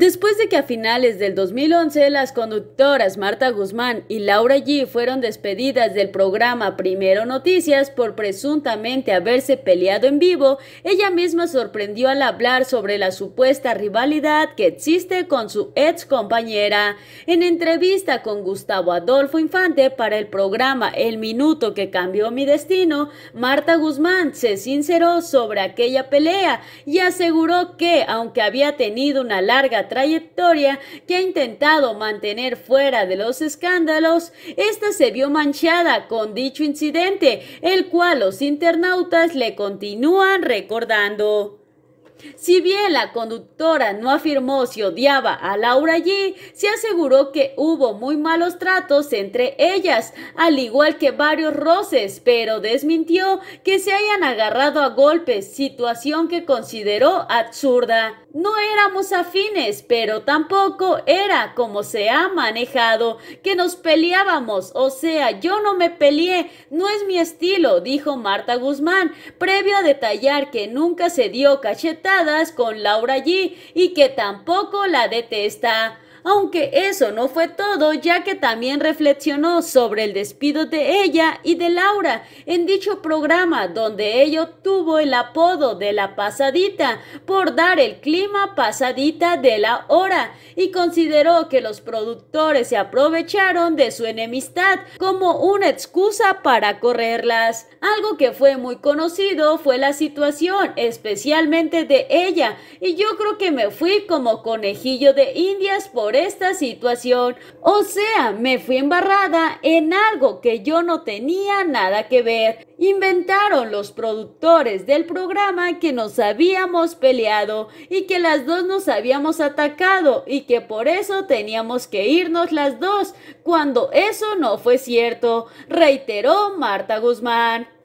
Después de que a finales del 2011 las conductoras Marta Guzmán y Laura G fueron despedidas del programa Primero Noticias por presuntamente haberse peleado en vivo, ella misma sorprendió al hablar sobre la supuesta rivalidad que existe con su ex compañera. En entrevista con Gustavo Adolfo Infante para el programa El Minuto que cambió mi destino, Marta Guzmán se sinceró sobre aquella pelea y aseguró que, aunque había tenido una larga trayectoria que ha intentado mantener fuera de los escándalos, esta se vio manchada con dicho incidente, el cual los internautas le continúan recordando. Si bien la conductora no afirmó si odiaba a Laura G, se aseguró que hubo muy malos tratos entre ellas, al igual que varios roces, pero desmintió que se hayan agarrado a golpes, situación que consideró absurda. No éramos afines, pero tampoco era como se ha manejado, que nos peleábamos, o sea, yo no me peleé, no es mi estilo, dijo Marta Guzmán, previo a detallar que nunca se dio cachetada con Laura G y que tampoco la detesta aunque eso no fue todo, ya que también reflexionó sobre el despido de ella y de Laura en dicho programa, donde ella tuvo el apodo de la pasadita por dar el clima pasadita de la hora y consideró que los productores se aprovecharon de su enemistad como una excusa para correrlas. Algo que fue muy conocido fue la situación, especialmente de ella, y yo creo que me fui como conejillo de indias por esta situación. O sea, me fui embarrada en algo que yo no tenía nada que ver. Inventaron los productores del programa que nos habíamos peleado y que las dos nos habíamos atacado y que por eso teníamos que irnos las dos, cuando eso no fue cierto, reiteró Marta Guzmán.